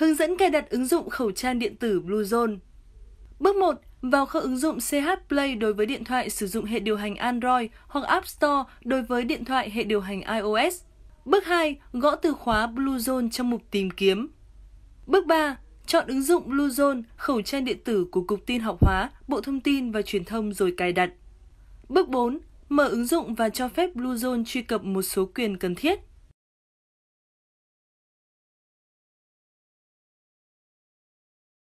hướng dẫn cài đặt ứng dụng khẩu trang điện tử Bluezone. Bước 1. Vào kho ứng dụng CH Play đối với điện thoại sử dụng hệ điều hành Android hoặc App Store đối với điện thoại hệ điều hành iOS. Bước 2. Gõ từ khóa Bluezone trong mục tìm kiếm. Bước 3. Chọn ứng dụng Bluezone, khẩu trang điện tử của Cục Tin học hóa, Bộ Thông tin và Truyền thông rồi cài đặt. Bước 4. Mở ứng dụng và cho phép Bluezone truy cập một số quyền cần thiết.